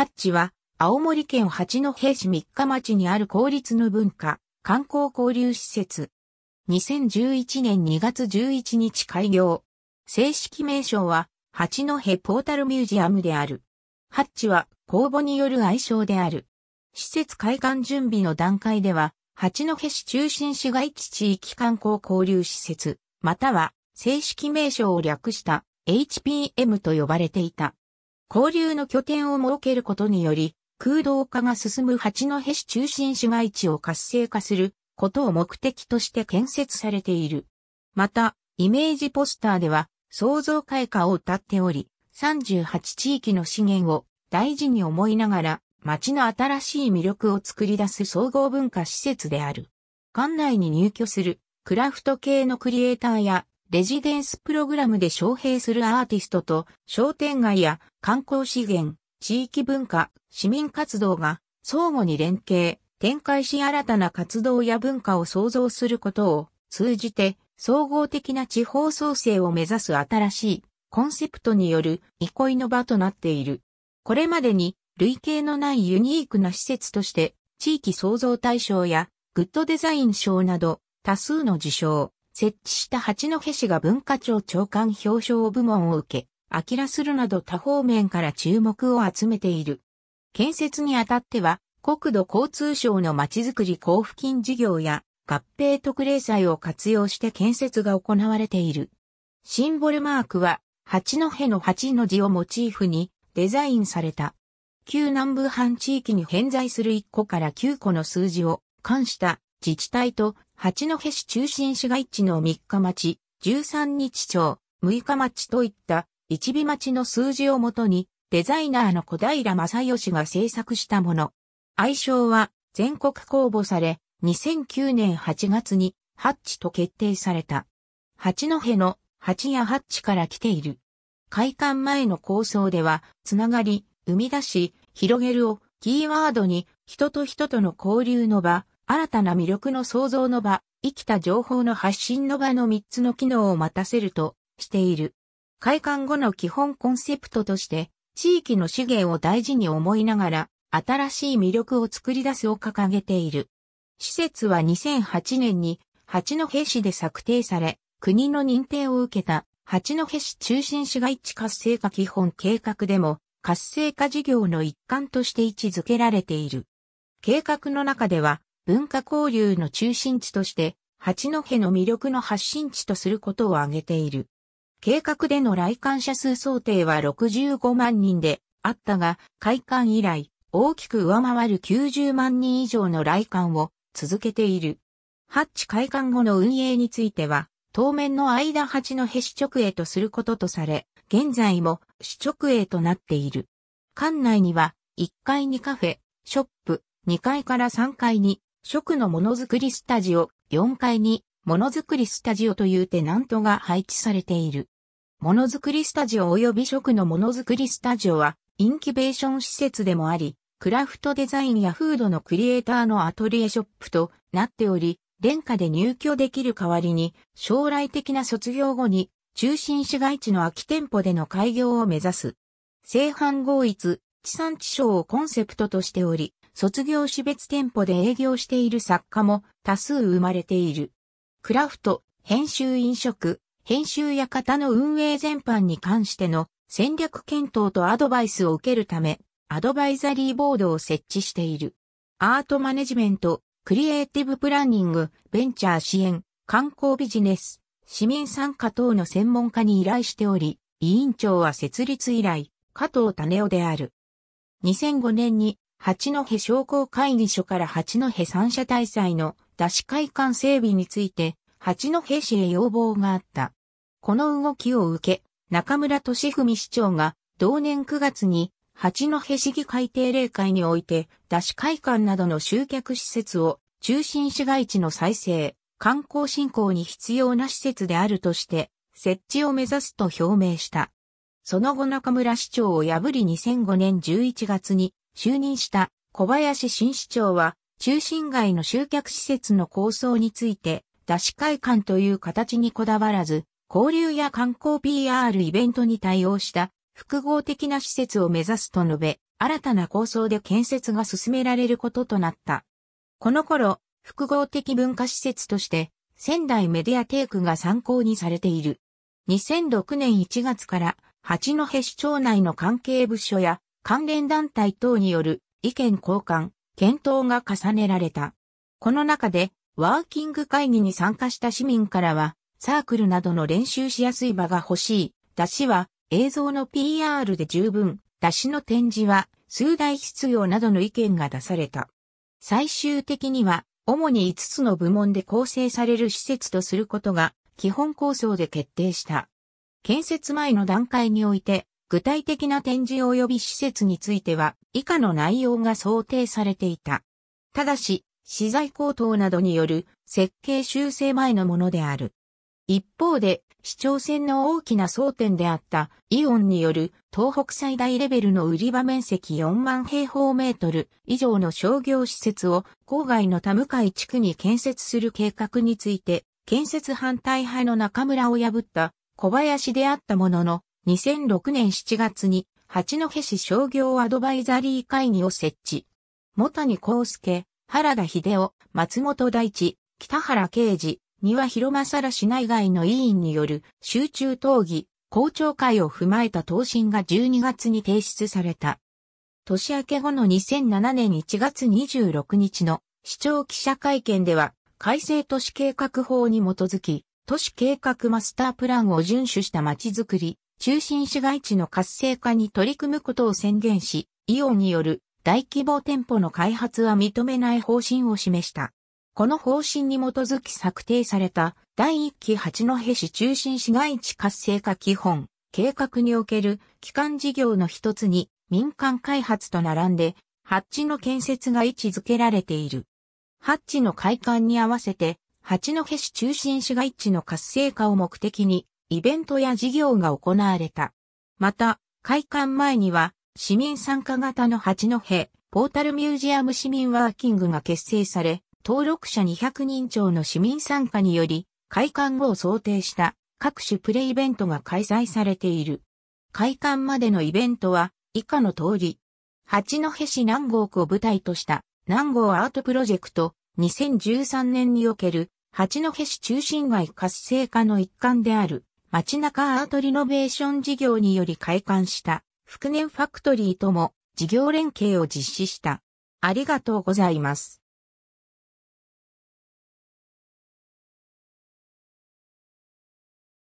ハッチは、青森県八戸市三日町にある公立の文化、観光交流施設。2011年2月11日開業。正式名称は、八戸ポータルミュージアムである。ハッチは公募による愛称である。施設開館準備の段階では、八戸市中心市街地地域観光交流施設、または正式名称を略した HPM と呼ばれていた。交流の拠点を設けることにより、空洞化が進む八戸市中心市街地を活性化することを目的として建設されている。また、イメージポスターでは、創造開花を謳っており、38地域の資源を大事に思いながら、町の新しい魅力を作り出す総合文化施設である。館内に入居するクラフト系のクリエイターやレジデンスプログラムで招聘するアーティストと商店街や観光資源、地域文化、市民活動が相互に連携、展開し新たな活動や文化を創造することを通じて総合的な地方創生を目指す新しいコンセプトによる憩いの場となっている。これまでに類型のないユニークな施設として地域創造大賞やグッドデザイン賞など多数の受賞、設置した八戸市が文化庁長官表彰部門を受け、明らするなど多方面から注目を集めている。建設にあたっては、国土交通省のまちづくり交付金事業や合併特例債を活用して建設が行われている。シンボルマークは、八戸の八の字をモチーフにデザインされた。旧南部半地域に偏在する1個から9個の数字を冠した自治体と八戸市中心市街地の三日町、十三日町、六日町といった一尾町の数字をもとに、デザイナーの小平正義が制作したもの。愛称は全国公募され、2009年8月にハッチと決定された。八戸の八やハッチから来ている。開館前の構想では、つながり、生み出し、広げるをキーワードに人と人との交流の場、新たな魅力の創造の場、生きた情報の発信の場の3つの機能を待たせるとしている。開館後の基本コンセプトとして、地域の資源を大事に思いながら、新しい魅力を作り出すを掲げている。施設は2008年に八戸市で策定され、国の認定を受けた八戸市中心市街地活性化基本計画でも活性化事業の一環として位置づけられている。計画の中では文化交流の中心地として、八戸の魅力の発信地とすることを挙げている。計画での来館者数想定は65万人であったが、開館以来、大きく上回る90万人以上の来館を続けている。ハッチ開館後の運営については、当面の間八戸市直営とすることとされ、現在も市直営となっている。館内には、1階にカフェ、ショップ、2階から3階に食のものづくりスタジオ4階にものづくりスタジオというテナントが配置されている。ものづくりスタジオ及び食のものづくりスタジオはインキュベーション施設でもあり、クラフトデザインやフードのクリエイターのアトリエショップとなっており、廉価で入居できる代わりに将来的な卒業後に中心市街地の空き店舗での開業を目指す。製版合一、地産地消をコンセプトとしており、卒業種別店舗で営業している作家も多数生まれている。クラフト、編集飲食、編集や方の運営全般に関しての戦略検討とアドバイスを受けるため、アドバイザリーボードを設置している。アートマネジメント、クリエイティブプランニング、ベンチャー支援、観光ビジネス、市民参加等の専門家に依頼しており、委員長は設立以来、加藤種夫である。2005年に八戸商工会議所から八戸三社大祭の出し会館整備について、八戸市へ要望があった。この動きを受け、中村俊文市長が同年9月に八戸市議会定例会において、出し会館などの集客施設を中心市街地の再生、観光振興に必要な施設であるとして、設置を目指すと表明した。その後中村市長を破り2005年11月に就任した小林新市長は、中心街の集客施設の構想について、出し会館という形にこだわらず、交流や観光 PR イベントに対応した複合的な施設を目指すと述べ、新たな構想で建設が進められることとなった。この頃、複合的文化施設として、仙台メディアテークが参考にされている。2006年1月から、八戸市町内の関係部署や関連団体等による意見交換、検討が重ねられた。この中で、ワーキング会議に参加した市民からは、サークルなどの練習しやすい場が欲しい。出しは、映像の PR で十分。出しの展示は、数台必要などの意見が出された。最終的には、主に5つの部門で構成される施設とすることが、基本構想で決定した。建設前の段階において、具体的な展示及び施設については以下の内容が想定されていた。ただし、資材高騰などによる設計修正前のものである。一方で、市長選の大きな争点であったイオンによる東北最大レベルの売り場面積4万平方メートル以上の商業施設を郊外の田向地区に建設する計画について建設反対派の中村を破った小林であったものの2006年7月に八戸市商業アドバイザリー会議を設置。元谷康介、原田秀夫、松本大地、北原啓治、丹羽広正ら市内外の委員による集中討議、公聴会を踏まえた答申が12月に提出された。年明け後の2007年1月26日の市長記者会見では、改正都市計画法に基づき、都市計画マスタープランを遵守した街づくり、中心市街地の活性化に取り組むことを宣言し、イオンによる大規模店舗の開発は認めない方針を示した。この方針に基づき策定された第1期八戸市中心市街地活性化基本計画における基幹事業の一つに民間開発と並んでハッチの建設が位置づけられている。ハッチの開館に合わせて八戸市中心市街地の活性化を目的にイベントや事業が行われた。また、開館前には、市民参加型の八戸ポータルミュージアム市民ワーキングが結成され、登録者200人超の市民参加により、開館後を想定した各種プレイベントが開催されている。開館までのイベントは以下の通り、八戸市南郷区を舞台とした南郷アートプロジェクト2013年における八戸市中心街活性化の一環である街中アートリノベーション事業により開館した福年ファクトリーとも事業連携を実施した。ありがとうございます。